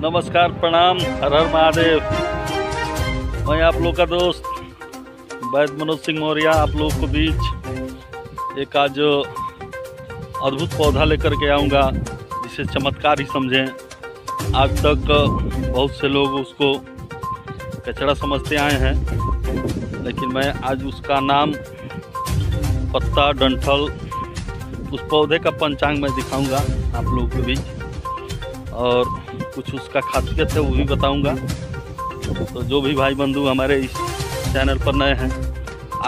नमस्कार प्रणाम हर हर महादेव मैं आप लोग का दोस्त वैद मनोज सिंह मौर्य आप लोग को बीच एक आज अद्भुत पौधा लेकर के आऊँगा जिसे चमत्कार ही समझें आज तक बहुत से लोग उसको कचरा समझते आए हैं लेकिन मैं आज उसका नाम पत्ता डंठल उस पौधे का पंचांग मैं दिखाऊंगा आप लोगों के बीच और कुछ उसका खासियत है वो भी बताऊंगा तो जो भी भाई बंधु हमारे इस चैनल पर नए हैं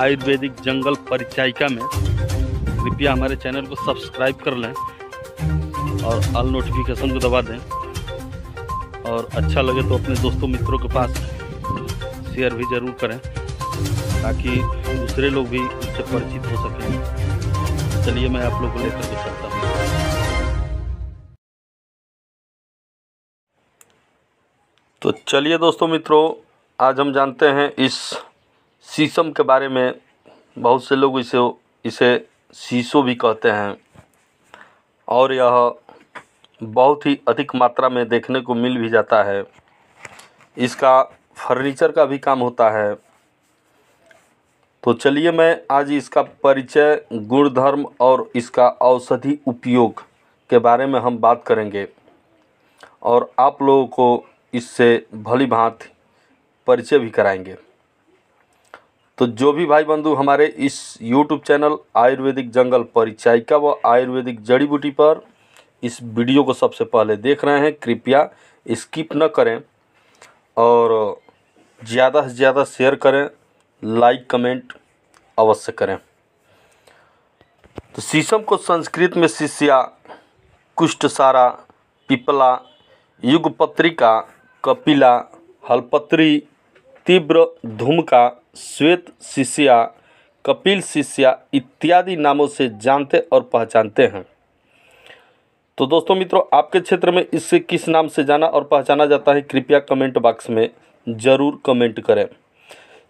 आयुर्वेदिक जंगल परिचायिका में कृपया हमारे चैनल को सब्सक्राइब कर लें और ऑल नोटिफिकेशन को दबा दें और अच्छा लगे तो अपने दोस्तों मित्रों के पास शेयर भी ज़रूर करें ताकि दूसरे लोग भी इससे परिचित हो सकें चलिए मैं आप लोग को लेकर के तो चलिए दोस्तों मित्रों आज हम जानते हैं इस शीशम के बारे में बहुत से लोग इसे इसे शीशो भी कहते हैं और यह बहुत ही अधिक मात्रा में देखने को मिल भी जाता है इसका फर्नीचर का भी काम होता है तो चलिए मैं आज इसका परिचय गुणधर्म और इसका औषधि उपयोग के बारे में हम बात करेंगे और आप लोगों को इससे भली भांत परिचय भी कराएंगे तो जो भी भाई बंधु हमारे इस YouTube चैनल आयुर्वेदिक जंगल परिचायिका व आयुर्वेदिक जड़ी बूटी पर इस वीडियो को सबसे पहले देख रहे हैं कृपया स्किप न करें और ज़्यादा से ज़्यादा शेयर करें लाइक कमेंट अवश्य करें तो शीशम को संस्कृत में शिष्या कुष्ठ सारा पिपला युगपत्रिका कपिला हलपत्री तीव्र धूमका श्वेत शिष्या कपिल शिष्या इत्यादि नामों से जानते और पहचानते हैं तो दोस्तों मित्रों आपके क्षेत्र में इससे किस नाम से जाना और पहचाना जाता है कृपया कमेंट बॉक्स में ज़रूर कमेंट करें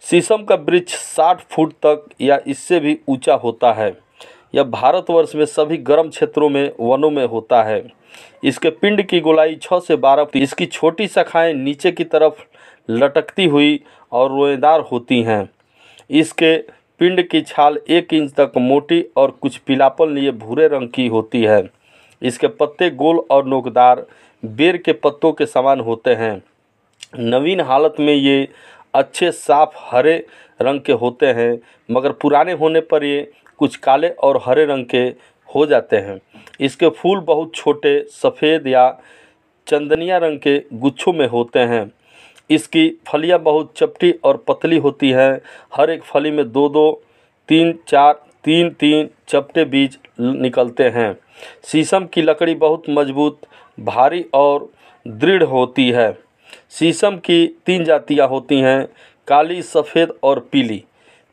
शीशम का वृक्ष 60 फुट तक या इससे भी ऊंचा होता है यह भारतवर्ष में सभी गर्म क्षेत्रों में वनों में होता है इसके पिंड की गोलाई छः से बारह इसकी छोटी शाखाएं नीचे की तरफ लटकती हुई और रोएदार होती हैं इसके पिंड की छाल एक इंच तक मोटी और कुछ पीलापन लिए भूरे रंग की होती है इसके पत्ते गोल और नोकदार बेर के पत्तों के समान होते हैं नवीन हालत में ये अच्छे साफ हरे रंग के होते हैं मगर पुराने होने पर ये कुछ काले और हरे रंग के हो जाते हैं इसके फूल बहुत छोटे सफ़ेद या चंदनिया रंग के गुच्छों में होते हैं इसकी फलियां बहुत चपटी और पतली होती हैं हर एक फली में दो दो तीन चार तीन तीन चपटे बीज निकलते हैं शीशम की लकड़ी बहुत मजबूत भारी और दृढ़ होती है शीशम की तीन जातियां होती हैं काली सफ़ेद और पीली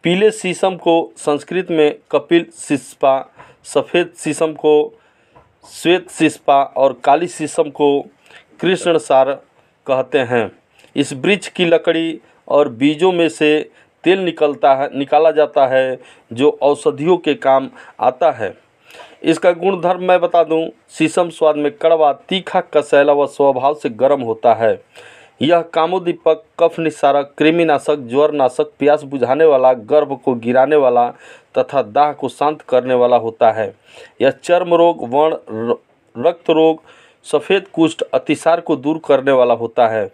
पीले शीशम को संस्कृत में कपिल शिष्पा सफ़ेद शीशम को श्वेत शिष्पा और काली शीशम को कृष्णसार कहते हैं इस वृक्ष की लकड़ी और बीजों में से तेल निकलता है निकाला जाता है जो औषधियों के काम आता है इसका गुणधर्म मैं बता दूं शीशम स्वाद में कड़वा तीखा कसैला व स्वभाव से गर्म होता है यह कामोद्दीपक कफ निस्सारक कृमिनाशक ज्वरनाशक प्यास बुझाने वाला गर्भ को गिराने वाला तथा दाह को शांत करने वाला होता है यह चर्म रोग वर्ण रक्त रोग सफ़ेद कुष्ठ अतिसार को दूर करने वाला होता है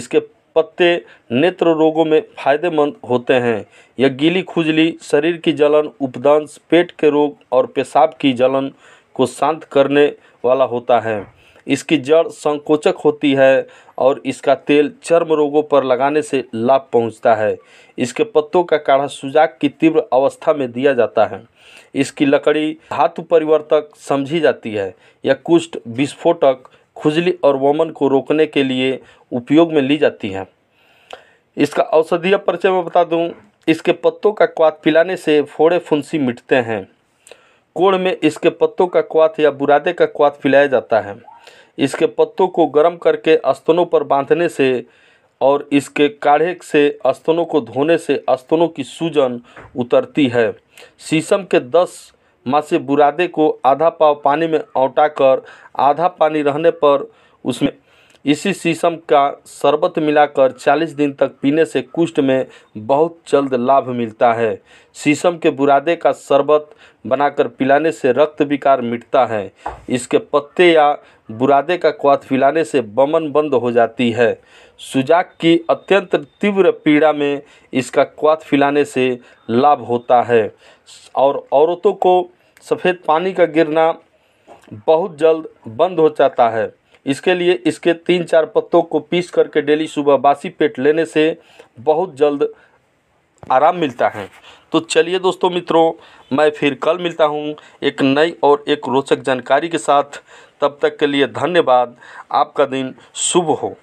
इसके पत्ते नेत्र रोगों में फायदेमंद होते हैं यह गीली खुजली शरीर की जलन उपदंश पेट के रोग और पेशाब की जलन को शांत करने वाला होता है इसकी जड़ संकोचक होती है और इसका तेल चर्म रोगों पर लगाने से लाभ पहुंचता है इसके पत्तों का काढ़ा सुजाक की तीव्र अवस्था में दिया जाता है इसकी लकड़ी धातु परिवर्तक समझी जाती है यह कुष्ठ विस्फोटक खुजली और वमन को रोकने के लिए उपयोग में ली जाती है इसका औषधीय परिचय मैं बता दूँ इसके पत्तों का क्वात पिलाने से फोड़े फुंसी मिटते हैं कोड़ में इसके पत्तों का क्वाथ या बुरादे का क्वाथ पिलाया जाता है इसके पत्तों को गर्म करके अस्तनों पर बांधने से और इसके काढ़े से अस्तनों को धोने से अस्तनों की सूजन उतरती है शीशम के दस मासे बुरादे को आधा पाव पानी में औटा कर आधा पानी रहने पर उसमें इसी शीशम का शरबत मिलाकर 40 दिन तक पीने से कुष्ठ में बहुत जल्द लाभ मिलता है शीशम के बुरादे का शरबत बनाकर पिलाने से रक्त विकार मिटता है इसके पत्ते या बुरादे का क्वाथ पिलाने से बमन बंद हो जाती है सुजाक की अत्यंत तीव्र पीड़ा में इसका क्वाथ पिलाने से लाभ होता है और औरतों को सफ़ेद पानी का गिरना बहुत जल्द बंद हो जाता है इसके लिए इसके तीन चार पत्तों को पीस करके डेली सुबह बासी पेट लेने से बहुत जल्द आराम मिलता है तो चलिए दोस्तों मित्रों मैं फिर कल मिलता हूँ एक नई और एक रोचक जानकारी के साथ तब तक के लिए धन्यवाद आपका दिन शुभ हो